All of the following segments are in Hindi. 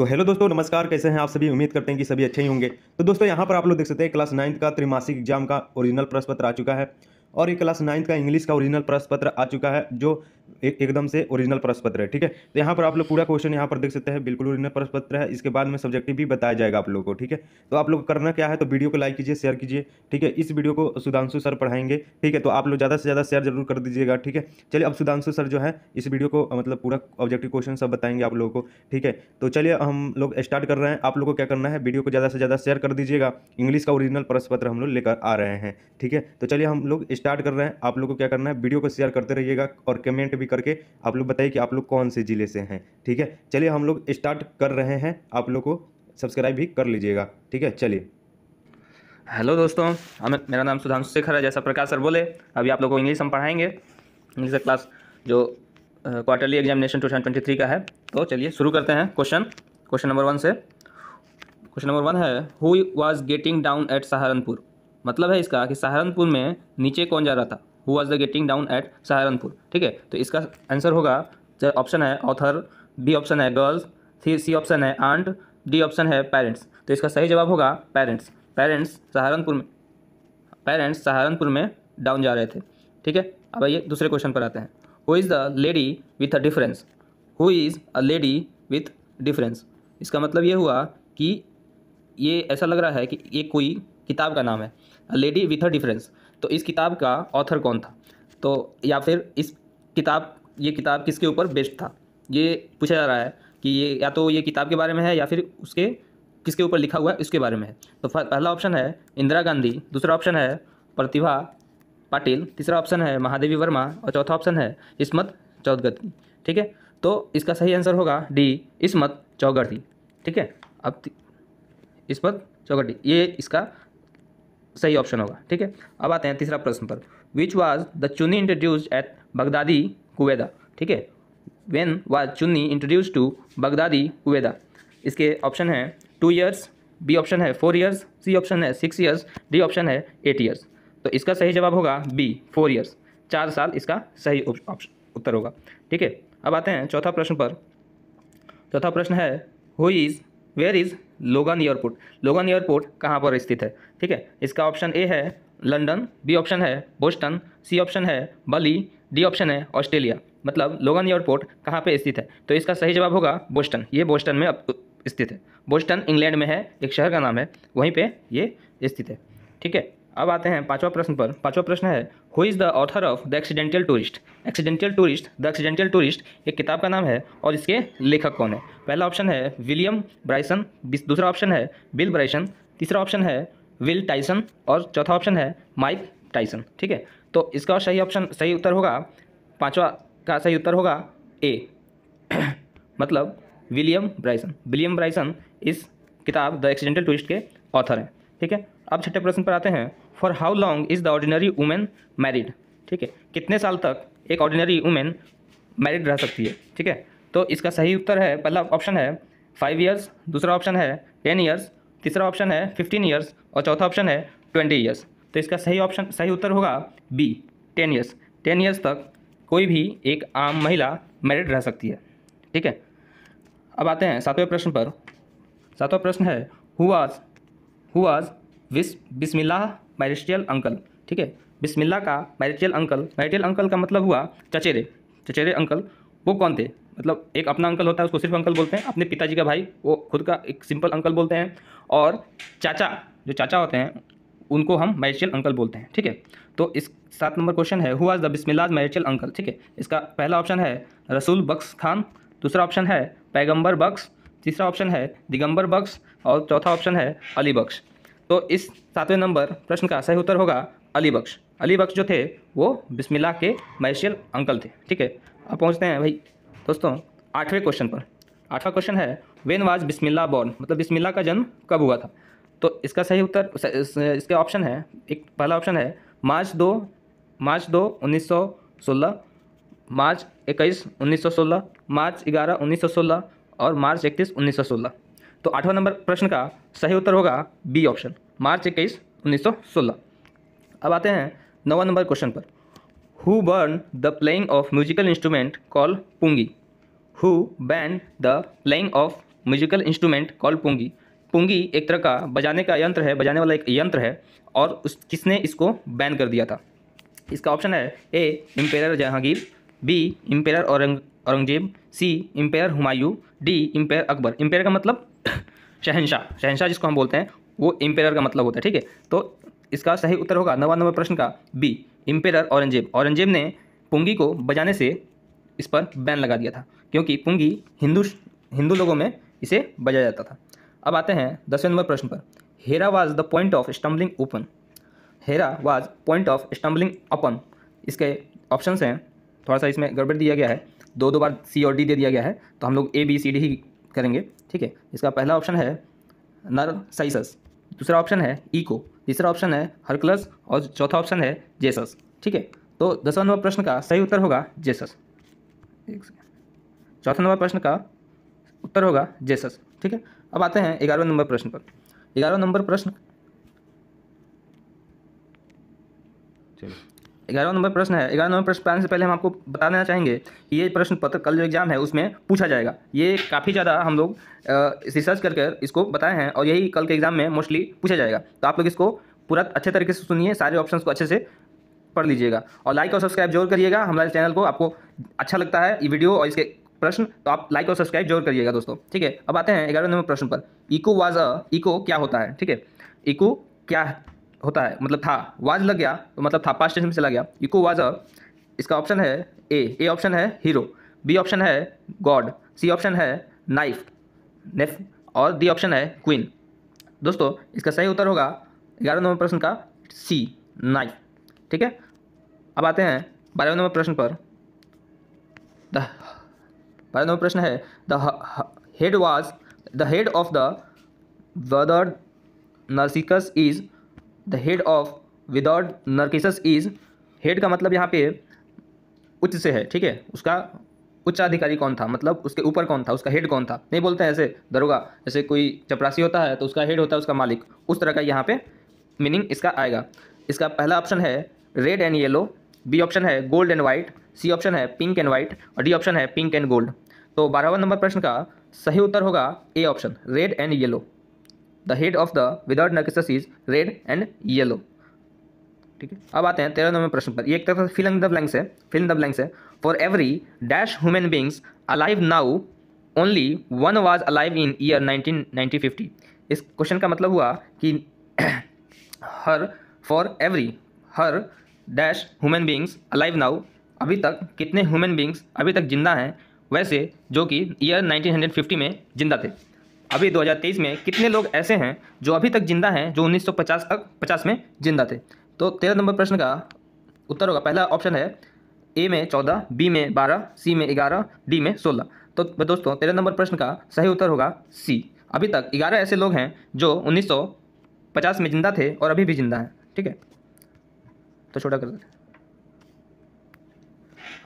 तो हेलो दोस्तों नमस्कार कैसे हैं आप सभी उम्मीद करते हैं कि सभी अच्छे ही होंगे तो दोस्तों यहाँ पर आप लोग देख सकते हैं क्लास नाइन्थ का त्रिमासिक एग्जाम का ओरिजिनल प्रश्न पत्र आ चुका है और ये क्लास नाइन्थ का इंग्लिश का ओरिजिनल प्रश्न पत्र आ चुका है जो एकदम से ओरिजिनल प्रश्न पत्र है ठीक है तो यहाँ पर आप लोग पूरा क्वेश्चन यहाँ पर देख सकते हैं बिल्कुल ओरिजिनल प्रश्न पत्र है इसके बाद में सब्जेक्टिव भी बताया जाएगा आप लोगों को ठीक है तो आप लोग करना क्या है तो वीडियो को लाइक कीजिए शेयर कीजिए ठीक है इस वीडियो को सुधांशु सर पढ़ाएंगे ठीक है तो आप लोग ज़्यादा से ज़्यादा शेयर जरूर कर दीजिएगा ठीक है चलिए अब सुधांशु सर जो है इस वीडियो को मतलब पूरा ऑब्जेक्टिव क्वेश्चन सब बताएंगे आप लोगों को ठीक है तो चलिए हम लोग स्टार्ट कर रहे हैं आप लोग को क्या करना है वीडियो को ज़्यादा से ज़्यादा शेयर कर दीजिएगा इंग्लिश का ओरिजिनल प्रश्न पत्र हम लोग लेकर आ रहे हैं ठीक है तो चलिए हम लोग स्टार्ट कर रहे हैं आप लोग को क्या करना है वीडियो को शेयर करते रहिएगा और कमेंट भी करके आप लोग बताइए कि आप लोग कौन से ज़िले से हैं ठीक है चलिए हम लोग स्टार्ट कर रहे हैं आप लोग को सब्सक्राइब भी कर लीजिएगा ठीक है चलिए हेलो दोस्तों मेरा नाम सुधांशु शेखर है जैसा प्रकाश सर बोले अभी आप लोग को इंग्लिश हम पढ़ाएंगे इंग्लिश का क्लास जो quarterly examination two twenty three का है तो चलिए शुरू करते हैं क्वेश्चन क्वेश्चन नंबर वन से क्वेश्चन नंबर वन है who was getting down at Saharanpur मतलब है इसका कि सहारनपुर में नीचे कौन जा रहा था who was the getting down at Saharanpur ठीक है तो इसका आंसर होगा ऑप्शन है ऑथर बी ऑप्शन है गर्ल्स सी सी ऑप्शन है आंट डी ऑप्शन है पेरेंट्स तो इसका सही जवाब होगा पेरेंट्स पेरेंट्स सहारनपुर में पेरेंट्स सहारनपुर में डाउन जा रहे थे ठीक है अब आइए दूसरे क्वेश्चन पर आते हैं who is the lady with a difference who is a lady with difference इसका मतलब ये हुआ कि ये ऐसा लग रहा है कि ये कोई किताब का नाम है लेडी विथ अ डिफरेंस तो इस किताब का ऑथर कौन था तो या फिर इस किताब ये किताब किसके ऊपर बेस्ड था ये पूछा जा रहा है कि ये या तो ये किताब के बारे में है या फिर उसके किसके ऊपर लिखा हुआ है उसके बारे में है तो पहला ऑप्शन है इंदिरा गांधी दूसरा ऑप्शन है प्रतिभा पाटिल तीसरा ऑप्शन है महादेवी वर्मा और चौथा ऑप्शन है इसमत चौधगर्दी ठीक है तो इसका सही आंसर होगा डी इसमत चौगर्दी ठीक है अब इसमत चौगर्दी ये इसका सही ऑप्शन होगा ठीक है अब आते हैं तीसरा प्रश्न पर which was the chunni introduce at Baghdadi Kuveda ठीक है when was chunni introduce to Baghdadi Kuveda इसके ऑप्शन है टू ईयर्स बी ऑप्शन है फोर ईयर्स सी ऑप्शन है सिक्स ईयर्स डी ऑप्शन है एट ईयर्स तो इसका सही जवाब होगा बी फोर ईयर्स चार साल इसका सही उत्तर होगा ठीक है अब आते हैं चौथा प्रश्न पर चौथा प्रश्न है who is where is Logan airport Logan airport कहाँ पर स्थित है ठीक है इसका ऑप्शन ए है लंदन बी ऑप्शन है बोस्टन सी ऑप्शन है बली डी ऑप्शन है ऑस्ट्रेलिया मतलब लोगन एयरपोर्ट कहाँ पे स्थित है तो इसका सही जवाब होगा बोस्टन ये बोस्टन में स्थित है बोस्टन इंग्लैंड में है एक शहर का नाम है वहीं पे ये स्थित है ठीक है अब आते हैं पांचवा प्रश्न पर पांचवा प्रश्न है who is the author of the accidental tourist accidental tourist the accidental tourist एक किताब का नाम है और इसके लेखक कौन है पहला ऑप्शन है विलियम ब्राइसन दूसरा ऑप्शन है बिल ब्राइसन तीसरा ऑप्शन है विल टाइसन और चौथा ऑप्शन है माइक टाइसन ठीक है तो इसका सही ऑप्शन सही उत्तर होगा पाँचवा का सही उत्तर होगा ए मतलब विलियम ब्राइसन विलियम ब्राइसन इस किताब द एक्सीडेंटल टूरिस्ट के ऑथर हैं ठीक है अब छठे प्रश्न पर आते हैं for how long is the ordinary women married ठीक है कितने साल तक एक ऑर्डिनरी वुमेन मैरिड रह सकती है ठीक है तो इसका सही उत्तर है पहला ऑप्शन है फाइव ईयर्स दूसरा ऑप्शन है टेन ईयर्स तीसरा ऑप्शन है फिफ्टीन ईयर्स और चौथा ऑप्शन है ट्वेंटी ईयर्स तो इसका सही ऑप्शन सही उत्तर होगा B ten years ten years तक कोई भी एक आम महिला मैरिड रह सकती है ठीक है अब आते हैं सातवें प्रश्न पर सातवां प्रश्न है हु वाज हु वाज विस बिस्मिल्लाह मैरिस्टियल अंकल ठीक है बिस्मिल्ला का मैरिटियल अंकल मैरिटियल अंकल का मतलब हुआ चचेरे चचेरे अंकल वो कौन थे मतलब एक अपना अंकल होता है उसको सिर्फ अंकल बोलते हैं अपने पिताजी का भाई वो खुद का एक सिंपल अंकल बोलते हैं और चाचा जो चाचा होते हैं उनको हम मैरिटियल अंकल बोलते हैं ठीक है तो इस सात नंबर क्वेश्चन है हु आज द बिस्मिल्लाज मैरिटियल अंकल ठीक है इसका पहला ऑप्शन है रसूल बख्श खान दूसरा ऑप्शन है पैगम्बर बख्श तीसरा ऑप्शन है दिगंबर बख्श और चौथा ऑप्शन है अली बख्श तो इस सातवें नंबर प्रश्न का सही उत्तर होगा अली बख्श अली बख्श जो थे वो बिस्मिल्ला के मैशियल अंकल थे ठीक है अब पहुँचते हैं भाई दोस्तों आठवें क्वेश्चन पर आठवां क्वेश्चन है वेन वाज बिस्मिल्ला बॉर्न मतलब बिस्मिल्ला का जन्म कब हुआ था तो इसका सही उत्तर इसके ऑप्शन है एक पहला ऑप्शन है मार्च दो मार्च दो उन्नीस सौ सोलह मार्च इक्कीस उन्नीस सौ सोलह मार्च ग्यारह उन्नीस सौ सोलह और मार्च इकतीस उन्नीस सौ सोलह तो आठवां नंबर प्रश्न का सही उत्तर होगा बी ऑप्शन मार्च इक्कीस उन्नीस सौ सोलह अब आते हैं नवा नंबर क्वेश्चन पर हु बर्न the playing of musical instrument call pungi who ban the playing of musical instrument call pungi pungi एक तरह का बजाने का यंत्र है बजाने वाला एक यंत्र है और उस किसने इसको बैन कर दिया था इसका ऑप्शन है A emperor Jahangir B emperor Aurang Aurangzeb C emperor Humayun D emperor Akbar emperor का मतलब शहनशाह शहनशाह जिसको हम बोलते हैं वो इम्पेयर का मतलब होता है ठीक है तो इसका सही उत्तर होगा नवा नंबर प्रश्न का बी इम्पेयर औरंगजेब औरंगजेब ने पुंगी को बजाने से इस पर बैन लगा दिया था क्योंकि पुंगी हिंदू हिंदू लोगों में इसे बजाया जाता था अब आते हैं दसवें नंबर प्रश्न पर here was the point of stumbling upon here was point of stumbling upon इसके ऑप्शन हैं थोड़ा सा इसमें गड़बड़ दिया गया है दो दो बार सी और डी दे दिया गया है तो हम लोग ए बी सी डी ही करेंगे ठीक है इसका पहला ऑप्शन है नरसाइसस दूसरा ऑप्शन है ईको तीसरा ऑप्शन है हरकलस और चौथा ऑप्शन है जेसस ठीक है तो दसवा नंबर प्रश्न का सही उत्तर होगा जेसस चौथा नंबर प्रश्न का उत्तर होगा जेसस ठीक है अब आते हैं ग्यारहवें नंबर प्रश्न पर ग्यारह नंबर प्रश्न चलो ग्यारह नंबर प्रश्न है ग्यारह नंबर प्रश्न पाने से पहले हम आपको बता देना चाहेंगे कि ये प्रश्न पत्र कल जो एग्जाम है उसमें पूछा जाएगा ये काफ़ी ज़्यादा हम लोग रिसर्च करके इसको बताए हैं और यही कल के एग्जाम में मोस्टली पूछा जाएगा तो आप लोग इसको पूरा अच्छे तरीके से सुनिए सारे ऑप्शन को अच्छे से पढ़ लीजिएगा और लाइक और सब्सक्राइब जरूर करिएगा हमारे चैनल को आपको अच्छा लगता है ये वीडियो और इसके प्रश्न तो आप लाइक और सब्सक्राइब जरूर करिएगा दोस्तों ठीक है अब आते हैं ग्यारह नंबर प्रश्न पर इको वाज अ इको क्या होता है ठीक है इको क्या होता है मतलब था वाज लग गया तो मतलब था पास्ट टेंस में चला गया इको वाज अ इसका ऑप्शन है ए ए ऑप्शन है हीरो बी ऑप्शन है गॉड सी ऑप्शन है नाइफ नेफ और डी ऑप्शन है क्वीन दोस्तों इसका सही उत्तर होगा ग्यारह नंबर प्रश्न का सी नाइफ ठीक है अब आते हैं बारहवें नंबर प्रश्न पर द बारह नंबर प्रश्न है the head was the head of the weather narcissus is the head of without narcissus is head का मतलब यहाँ पे उच्च से है ठीक है उसका उच्चाधिकारी कौन था मतलब उसके ऊपर कौन था उसका हेड कौन था नहीं बोलते हैं ऐसे दरोगा जैसे कोई चपरासी होता है तो उसका हेड होता है उसका मालिक उस तरह का यहाँ पे मीनिंग इसका आएगा इसका पहला ऑप्शन है red and yellow B option है gold and white C option है पिंक एंड वाइट और डी ऑप्शन है पिंक एंड गोल्ड तो बारहवा नंबर प्रश्न का सही उत्तर होगा A option red and yellow the head of the without narcissus is red and yellow ठीक है अब आते हैं तेरह नंबर प्रश्न पर ये एक तरफ फिल इन द ब्लैंक्स है इन द ब्लैंक्स है for every dash human beings alive now only one was alive in year nineteen nineteen fifty इस क्वेश्चन का मतलब हुआ कि हर फॉर एवरी हर dash human beings alive now अभी तक कितने ह्यूमन बींग्स अभी तक जिंदा हैं वैसे जो कि ईयर 1950 में जिंदा थे अभी 2023 में कितने लोग ऐसे हैं जो अभी तक जिंदा हैं जो 1950 तक 50 में जिंदा थे तो तेरह नंबर प्रश्न का उत्तर होगा पहला ऑप्शन है ए में चौदह बी में बारह सी में ग्यारह डी में सोलह तो दोस्तों तेरह नंबर प्रश्न का सही उत्तर होगा सी अभी तक ग्यारह ऐसे लोग हैं जो उन्नीस में जिंदा थे और अभी भी जिंदा हैं ठीक है तो छोटा कर देते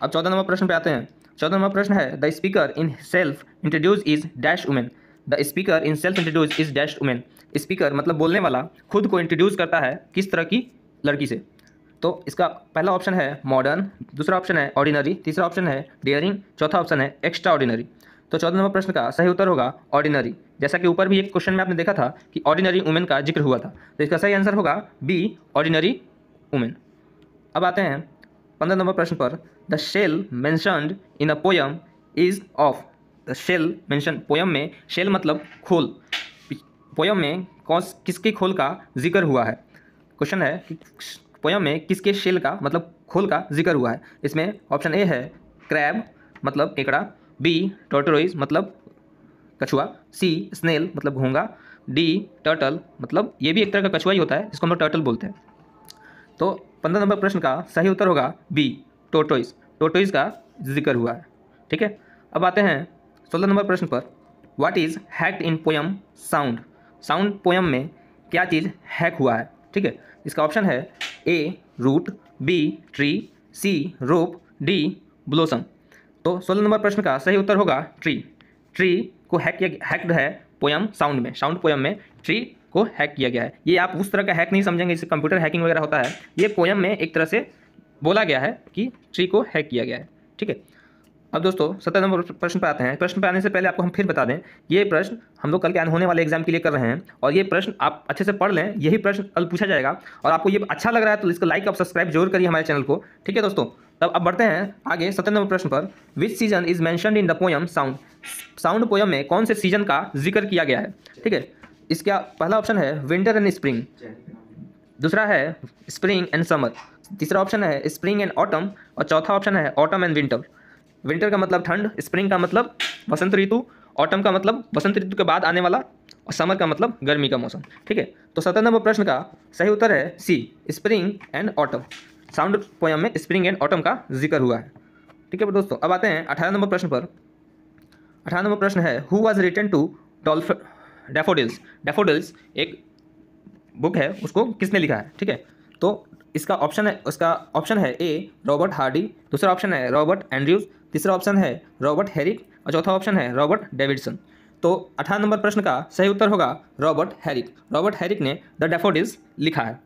अब चौदह नंबर प्रश्न पे आते हैं चौदह नंबर प्रश्न है the speaker in self introduce is dash women the speaker in self introduce is dash women speaker मतलब बोलने वाला खुद को इंट्रोड्यूस करता है किस तरह की लड़की से तो इसका पहला ऑप्शन है मॉडर्न दूसरा ऑप्शन है ऑर्डिनरी तीसरा ऑप्शन है डेयरिंग चौथा ऑप्शन है एक्स्ट्रा ऑर्डिनरी तो चौदह नंबर प्रश्न का सही उत्तर होगा ऑर्डिनरी जैसा कि ऊपर भी एक क्वेश्चन में आपने देखा था कि ऑर्डिनरी वुमेन का जिक्र हुआ था तो इसका सही आंसर होगा बी ऑर्डिनरी वुमेन अब आते हैं पंद्रह नंबर प्रश्न पर the shell mentioned in a poem is of shell mention poem में शेल मतलब खोल पोयम में कौस किसके खोल का जिक्र हुआ है क्वेश्चन है कि पोयम में किसके शेल का मतलब खोल का जिक्र हुआ है इसमें ऑप्शन ए है क्रैब मतलब केकड़ा बी टोटरोइज मतलब कछुआ सी स्नेल मतलब घोंगा डी टर्टल मतलब ये भी एक तरह का कछुआ ही होता है इसको हम लोग टर्टल बोलते हैं तो पंद्रह नंबर प्रश्न का सही उत्तर होगा बी टोटोइ टोटोइज का जिक्र हुआ है ठीक है अब आते हैं सोलह नंबर प्रश्न पर what is hacked in poem sound sound poem में क्या चीज़ हैक हुआ है ठीक है इसका ऑप्शन है A root B tree C rope D blossom तो सोलह नंबर प्रश्न का सही उत्तर होगा ट्री ट्री को हैक किया हैक्ड है पोयम साउंड में साउंड पोयम में ट्री को हैक किया गया है ये आप उस तरह का हैक नहीं समझेंगे जैसे कंप्यूटर हैकिंग वगैरह होता है ये पोयम में एक तरह से बोला गया है कि ट्री को हैक किया गया है ठीक है अब दोस्तों सत्रह नंबर प्रश्न पर आते हैं प्रश्न पर आने से पहले आपको हम फिर बता दें ये प्रश्न हम लोग कल के होने वाले एग्जाम के लिए कर रहे हैं और ये प्रश्न आप अच्छे से पढ़ लें यही प्रश्न कल पूछा जाएगा और आपको ये अच्छा लग रहा है तो इसको लाइक और सब्सक्राइब जरूर करिए हमारे चैनल को ठीक है दोस्तों तब अब बढ़ते हैं आगे सत्रह नंबर प्रश्न पर which season is mention in the poem sound sound poem में कौन से सीजन का जिक्र किया गया है ठीक है इसका पहला ऑप्शन है विंटर एंड स्प्रिंग दूसरा है स्प्रिंग एंड समर तीसरा ऑप्शन है स्प्रिंग एंड ऑटम और चौथा ऑप्शन है ऑटम एंड विंटर विंटर का मतलब ठंड स्प्रिंग का मतलब वसंत ऋतु ऑटम का मतलब वसंत ऋतु के बाद आने वाला और समर का मतलब गर्मी का मौसम ठीक है तो सत्रह नंबर प्रश्न का सही उत्तर है C spring and autumn sound poem में स्प्रिंग एंड ऑटम का जिक्र हुआ है ठीक है दोस्तों अब आते हैं अठारह नंबर प्रश्न पर अठारह नंबर प्रश्न है हु वॉज रिटर्न टू डॉल्फ डेफोडिल्स डेफोडिल्स एक बुक है उसको किसने लिखा है ठीक है तो इसका ऑप्शन है उसका ऑप्शन है ए रॉबर्ट हार्डी दूसरा ऑप्शन है रॉबर्ट एंड्रयूज तीसरा ऑप्शन है रॉबर्ट हैरिक और चौथा ऑप्शन है रॉबर्ट डेविडसन तो अठारह नंबर प्रश्न का सही उत्तर होगा रॉबर्ट हैरिक रॉबर्ट हैरिक ने द डेफोडिज लिखा है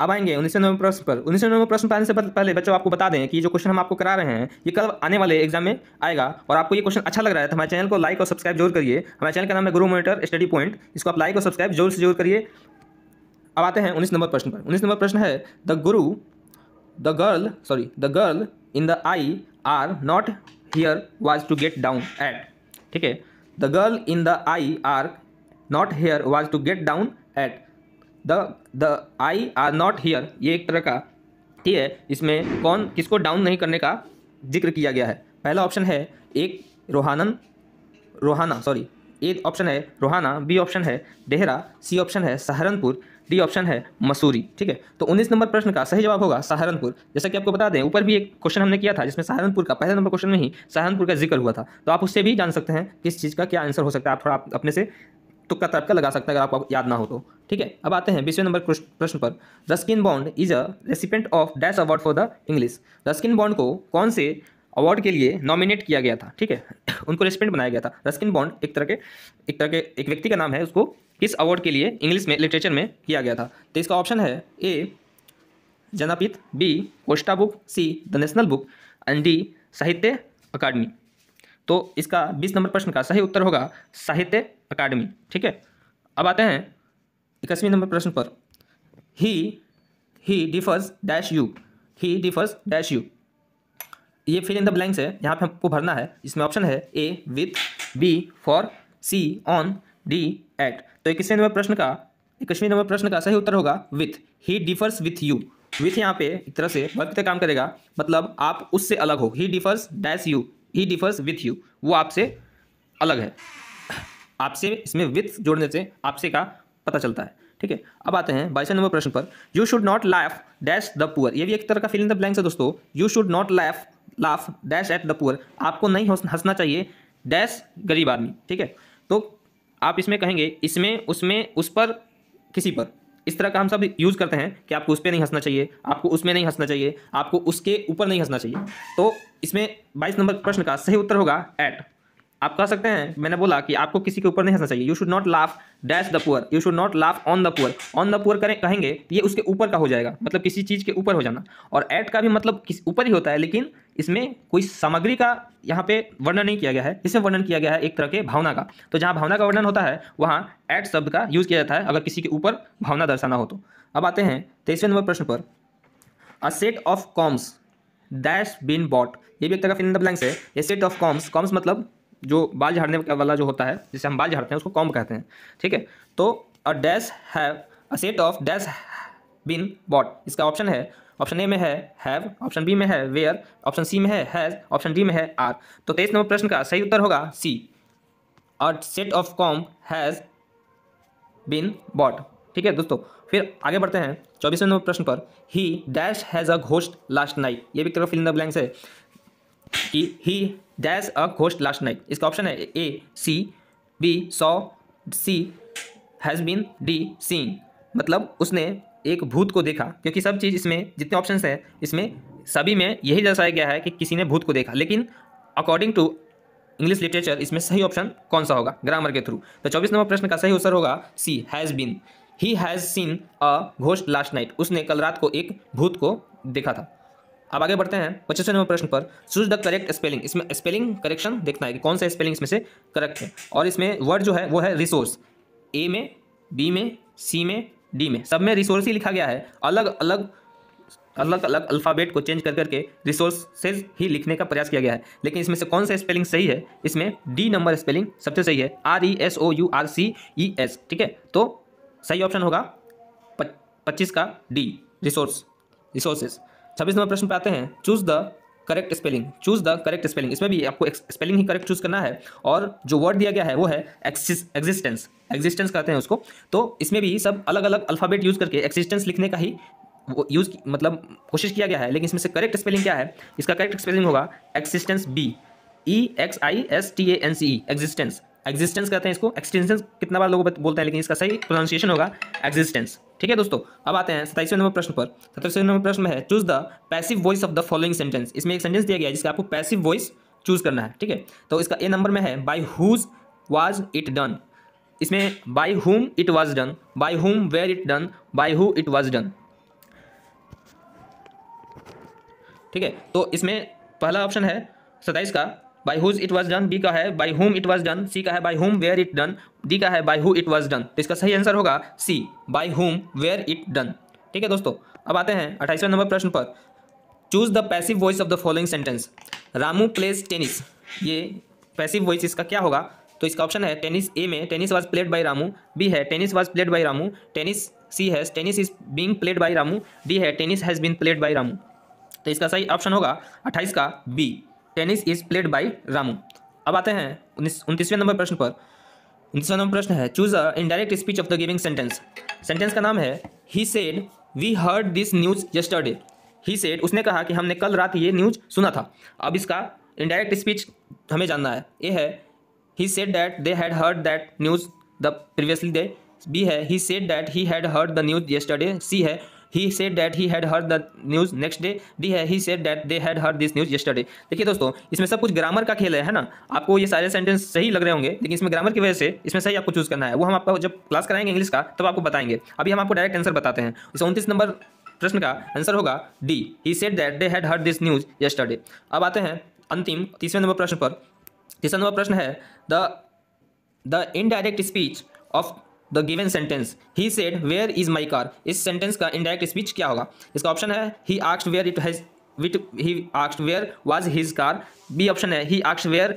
अब आएंगे उन्नीस नंबर प्रश्न पर उन्नीस नंबर प्रश्न पाने से पहले बच्चों आपको बता दें कि जो क्वेश्चन हम आपको करा रहे हैं ये कल आने वाले एग्जाम में आएगा और आपको ये क्वेश्चन अच्छा लग रहा है तो हमारे चैनल को लाइक और सब्सक्राइब जरूर करिए हमारे चैनल का नाम है गुरु मोनिटर स्टडी पॉइंट इसको आप लाइक और सब्सक्राइब जरूर से जरूर करिए अब आते हैं उन्नीस नंबर प्रश्न पर उन्नीस नंबर प्रश्न है the guru the girl sorry the girl in the eye are not here was to get down at ठीक है the girl in the eye are not here was to get down at the the eye are not here ये एक तरह का ठीक है इसमें कौन किसको डाउन नहीं करने का जिक्र किया गया है पहला ऑप्शन है एक Rohanan Rohana sorry A option है रोहाना बी ऑप्शन है डेहरा सी ऑप्शन है सहारनपुर डी ऑप्शन है मसूरी ठीक है तो उन्नीस नंबर प्रश्न का सही जवाब होगा सहारनपुर जैसा कि आपको बता दें ऊपर भी एक क्वेश्चन हमने किया था जिसमें सहारनपुर का पहला नंबर क्वेश्चन में ही सहारनपुर का जिक्र हुआ था तो आप उससे भी जान सकते हैं किस चीज़ का क्या आंसर हो सकता है आप थोड़ा आप अपने से तुक्का तड़प का लगा सकते हैं अगर आपको याद ना हो तो ठीक है अब आते हैं बीसवें नंबर प्रश्न पर Ruskin Bond is a recipient of dash award for the English Ruskin Bond को कौन से अवार्ड के लिए नॉमिनेट किया गया था ठीक है उनको रेसिपेंट बनाया गया था रस्किन बॉन्ड एक तरह के एक तरह के एक व्यक्ति का नाम है उसको किस अवार्ड के लिए इंग्लिश में लिटरेचर में किया गया था तो इसका ऑप्शन है ए जनापीत बी कोष्टा book C the national book and D Sahitya Akademi तो इसका बीस नंबर प्रश्न का सही उत्तर होगा साहित्य अकादमी ठीक है अब आते हैं इक्कीसवीं नंबर प्रश्न पर he he differs dash you he differs dash you ये फिल इन द ब्लैंक्स है यहाँ पे हमको भरना है इसमें ऑप्शन है A with B for C on D at तो इक्कीसवें नंबर प्रश्न का इक्कीसवें नंबर प्रश्न का सही उत्तर होगा with he differs with you with यहाँ पे एक तरह से वर्ग काम करेगा मतलब आप उससे अलग हो he differs dash you he differs with you वो आपसे अलग है आपसे इसमें विथ जोड़ने से आपसे का पता चलता है ठीक है अब आते हैं बाईस नंबर प्रश्न पर you should not life dash the poor ये भी एक तरह का फिलिंग द ब्लैंक है दोस्तों you should not life laugh dash at the poor आपको नहीं हंसना चाहिए डैश गरीब आदमी ठीक है तो आप इसमें कहेंगे इसमें उसमें उस पर किसी पर इस तरह का हम सब यूज़ करते हैं कि आपको उस पर नहीं हंसना चाहिए आपको उसमें नहीं हंसना चाहिए आपको उसके ऊपर नहीं हंसना चाहिए तो इसमें बाईस नंबर प्रश्न का सही उत्तर होगा एट आप कह सकते हैं मैंने बोला कि आपको किसी के ऊपर नहीं हंसना चाहिए you should not laugh dash the poor you should not laugh on the poor on the poor करें कहेंगे ये उसके ऊपर का हो जाएगा मतलब किसी चीज़ के ऊपर हो जाना और एट का भी मतलब ऊपर ही होता है लेकिन इसमें कोई सामग्री का यहाँ पे वर्णन नहीं किया गया है इसे वर्णन किया गया है एक तरह के भावना का तो जहाँ भावना का वर्णन होता है वहाँ एट शब्द का यूज किया जाता है अगर किसी के ऊपर भावना दर्शाना हो तो अब आते हैं तेईसवें नंबर प्रश्न पर a set of combs dash been bought ये भी एक तरह का फिल ब्लैंक्स है a set of combs combs मतलब जो बाल झाड़ने वाला जो होता है जिसे हम बाल झाड़ते हैं उसको कॉम कहते हैं ठीक है तो a dash have a set of dash been bought इसका ऑप्शन है ऑप्शन ए में है हैव ऑप्शन बी में है वेयर ऑप्शन सी में है हैज ऑप्शन डी में है आर तो तेईस नंबर प्रश्न का सही उत्तर होगा सी और set of comb has been bought ठीक है दोस्तों फिर आगे बढ़ते हैं चौबीसवें नंबर प्रश्न पर he dash has a ghost last night ये भी फिल्म द ब्लैंक्स है कि he dash a ghost last night इसका ऑप्शन है A see B saw C has been D seen मतलब उसने एक भूत को देखा क्योंकि सब चीज़ इसमें जितने ऑप्शन हैं इसमें सभी में यही दर्शाया गया है कि किसी ने भूत को देखा लेकिन अकॉर्डिंग टू इंग्लिश लिटरेचर इसमें सही ऑप्शन कौन सा होगा ग्रामर के थ्रू तो चौबीस नंबर प्रश्न का सही उत्तर होगा C has been he has seen a ghost last night उसने कल रात को एक भूत को देखा था अब आगे बढ़ते हैं पच्चीसवें नंबर प्रश्न पर चूज द करेक्ट स्पेलिंग इसमें स्पेलिंग करेक्शन देखना है कि कौन सा स्पेलिंग इसमें से करेक्ट है और इसमें वर्ड जो है वो है रिसोर्स ए में बी में सी में डी में सब में रिसोर्स ही लिखा गया है अलग अलग अलग अलग अल्फ़ाबेट को चेंज कर करके रिसोर्सेज ही लिखने का प्रयास किया गया है लेकिन इसमें से कौन सा स्पेलिंग सही है इसमें डी नंबर स्पेलिंग सबसे सही है R E S O U R C E S ठीक है तो सही ऑप्शन होगा पच्चीस का डी रिसोर्स रिसोर्सेज छब्बीस नंबर प्रश्न पे आते हैं choose the correct spelling choose the correct spelling इसमें भी आपको स्पेलिंग ही करेक्ट चूज करना है और जो वर्ड दिया गया है वो है एग्जिस्टेंस एग्जिस्टेंस कहते हैं उसको तो इसमें भी सब अलग अलग अल्फाबेट यूज करके एग्जिस्टेंस लिखने का ही यूज मतलब कोशिश किया गया है लेकिन इसमें से करेक्ट स्पेलिंग क्या है इसका करेक्ट स्पेलिंग होगा existence B E X I S T A N C E existence existence कहते हैं इसको एक्सटेंशन कितना बार लोग बोलते हैं लेकिन इसका सही प्रोनाउंसिएशन होगा एग्जिस्टेंस ठीक है दोस्तों अब आते हैं सताइसवें नंबर प्रश्न पर सत्ताईसवें नंबर प्रश्न है choose the passive voice of the following sentence इसमें एक सेंटेंस दिया गया जिसका आपको पैसिव वॉइस चूज करना है ठीक है तो इसका ए नंबर में है by whose was it done इसमें by whom it was done by whom were it done by who it was done ठीक है तो इसमें पहला ऑप्शन है सताइस का by whose it was done B का है by whom it was done C का है by whom were it done D का है by who it was done तो इसका सही आंसर होगा C by whom were it done ठीक है दोस्तों अब आते हैं अट्ठाईसवें नंबर प्रश्न पर choose the passive voice of the following sentence Ramu plays tennis ये पैसिव वॉइस इसका क्या होगा तो इसका ऑप्शन है टेनिस ए में tennis was played by Ramu B है tennis was played by Ramu tennis C है tennis is being played by Ramu D है tennis has been played by Ramu तो इसका सही ऑप्शन होगा अट्ठाईस का B tennis is played by Ramu अब आते हैं उनतीसवें नंबर प्रश्न पर उनतीसवें नंबर प्रश्न है choose a indirect speech of the giving sentence sentence का नाम है he said we heard this news yesterday he said उसने कहा कि हमने कल रात ये न्यूज सुना था अब इसका इनडायरेक्ट स्पीच हमें जानना है ये है he said that they had heard that news the previously day B है he said that he had heard the news yesterday C है he said that he had heard the news next day D है he said that they had heard this news yesterday देखिए दोस्तों इसमें सब कुछ ग्रामर का खेल है है ना आपको ये सारे सेंटेंस सही लग रहे होंगे लेकिन इसमें ग्रामर की वजह से इसमें सही आपको चूज़ करना है वो हम आपको जब क्लास कराएंगे इंग्लिश का तब आपको बताएंगे अभी हम आपको डायरेक्ट आंसर बताते हैं इस उनतीस नंबर प्रश्न का आंसर होगा D he said that they had heard this news yesterday अब आते हैं अंतिम तीसरे नंबर प्रश्न पर तीसरा नंबर प्रश्न है the the indirect speech of the given sentence he said where is my car इस सेंटेंस का इनडायरेक्ट स्पीच क्या होगा इसका ऑप्शन है ही आक्स्ट वेयर इट हैज विट ही आक्स्ट where was his car B option है ही आक्स्ट where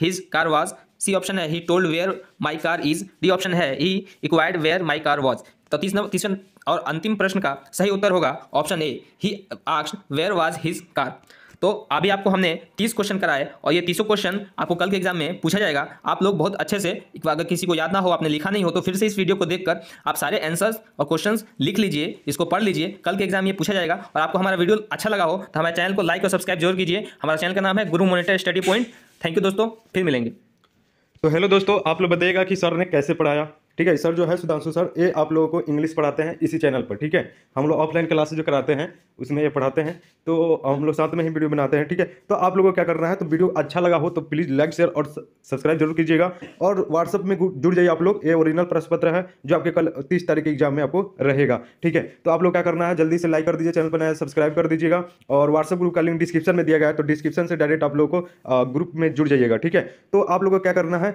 his car was C option है he told where my car is D option है he inquired where my car was तो तीस नंबर तीसरा और अंतिम प्रश्न का सही उत्तर होगा ऑप्शन ए ही आक्स वेयर वॉज हिज कार तो अभी आपको हमने तीस क्वेश्चन कराए और ये तीसों क्वेश्चन आपको कल के एग्जाम में पूछा जाएगा आप लोग बहुत अच्छे से अगर किसी को याद ना हो आपने लिखा नहीं हो तो फिर से इस वीडियो को देखकर आप सारे आंसर्स और क्वेश्चन लिख लीजिए इसको पढ़ लीजिए कल के एग्जाम ये पूछा जाएगा और आपको हमारा वीडियो अच्छा लगा हो तो हमारे चैनल को लाइक और सब्सक्राइब जरूर कीजिए हमारा चैनल का नाम है Guru monitor study point thank you दोस्तों फिर मिलेंगे तो हेलो दोस्तों आप लोग बताइएगा कि सर ने कैसे पढ़ाया ठीक है सर जो है सुधांशु सर ये आप लोगों को इंग्लिश पढ़ाते हैं इसी चैनल पर ठीक है हम लोग ऑफलाइन क्लासेस जो कराते हैं उसमें ये पढ़ाते हैं तो हम लोग साथ में ही वीडियो बनाते हैं ठीक है तो आप लोगों को क्या करना है तो वीडियो अच्छा लगा हो तो प्लीज़ लाइक शेयर और सब्सक्राइब जरूर कीजिएगा और व्हाट्सअप में जुड़ जाइए आप लोग ये ओरिजिनल प्रश्न पत्र है जो आपके कल तीस तारीख के एग्जाम में आपको रहेगा ठीक है तो आप लोग क्या करना है जल्दी से लाइक कर दीजिए चैनल पर नया सब्सक्राइब कर दीजिएगा और व्हाट्सअप ग्रुप का लिंक डिस्क्रिप्शन में दिया गया है तो डिस्क्रिप्शन से डायरेक्ट आप लोग को ग्रुप में जुड़ जाइएगा ठीक है तो आप लोग को क्या करना है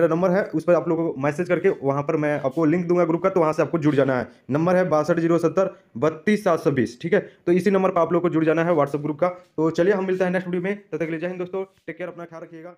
मेरा नंबर है उस पर आप लोग को मैसेज करके वहाँ पर मैं आपको लिंक दूंगा ग्रुप का तो वहाँ से आपको जुड़ जाना है नंबर है बासठ जीरो सत्तर बत्तीस सात सौ बीस ठीक है तो इसी नंबर पर आप लोग को जुड़ जाना है व्हाट्सअप ग्रुप का तो चलिए हम मिलते हैं नेक्स्ट वीडियो में तब तक ले जाएंगे दोस्तों टेक केयर अपना ख्याल रखिएगा